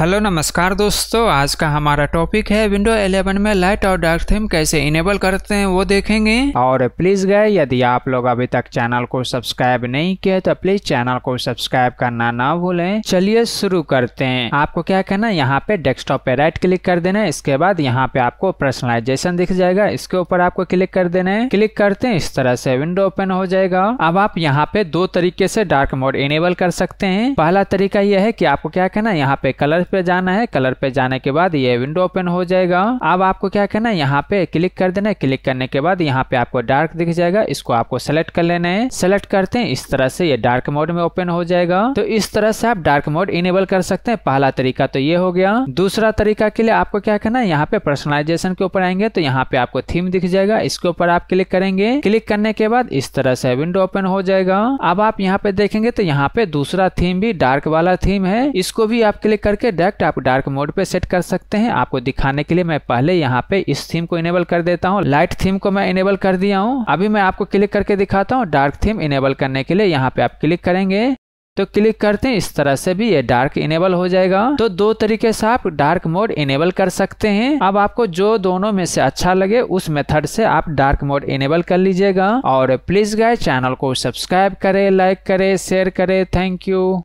hello नमस्कार दोस्तों आज का हमारा टॉपिक है विंडो 11 में लाइट और डार्क थीम कैसे इनेबल करते हैं वो देखेंगे और प्लीज गए यदि आप लोग अभी तक चैनल को सब्सक्राइब नहीं किया तो प्लीज चैनल को सब्सक्राइब करना ना भूलें चलिए शुरू करते हैं आपको क्या करना यहाँ पे डेस्कटॉप पे राइट क्लिक कर देना है इसके बाद यहाँ पे आपको पर्सनलाइजेशन दिख जाएगा इसके ऊपर आपको क्लिक कर देना है क्लिक करते हैं इस तरह से विंडो ओपन हो जाएगा अब आप यहाँ पे दो तरीके से डार्क मोड इनेबल कर सकते हैं पहला तरीका यह है की आपको क्या करना यहाँ पे कलर पे जाना है कलर पे जाने के बाद ये विंडो ओपन हो जाएगा अब आपको क्या करना है यहाँ पे क्लिक कर देना है क्लिक करने के बाद यहाँ पे आपको डार्क दिख जाएगा इसको आपको सेलेक्ट कर लेना है सेलेक्ट करते हैं इस तरह से ये डार्क मोड में ओपन हो जाएगा तो इस तरह से आप डार्क मोड इनेबल कर सकते हैं पहला तरीका तो ये हो गया दूसरा तरीका के लिए आपको क्या करना है यहाँ पे पर्सनलाइजेशन के ऊपर आएंगे तो यहाँ पे आपको थीम दिख जाएगा इसके ऊपर आप क्लिक करेंगे क्लिक करने के बाद इस तरह से विंडो ओपन हो जाएगा अब आप यहाँ पे देखेंगे तो यहाँ पे दूसरा थीम भी डार्क वाला थीम है इसको भी आप क्लिक करके डायरेक्ट आप डार्क मोड पे सेट कर सकते हैं आपको दिखाने के लिए मैं पहले यहाँ पे इस थीम को इनेबल कर देता हूँ लाइट थीम को मैं इनेबल कर दिया हूँ अभी मैं आपको क्लिक करके दिखाता हूँ डार्क थीम इनेबल करने के लिए यहाँ पे आप क्लिक करेंगे तो क्लिक करते हैं इस तरह से भी ये डार्क इनेबल हो जाएगा तो दो तरीके से आप डार्क मोड इनेबल कर सकते हैं अब आपको जो दोनों में से अच्छा लगे उस मेथड से आप डार्क मोड इनेबल कर लीजिएगा और प्लीज गाय चैनल को सब्सक्राइब करें लाइक करें शेयर करें थैंक यू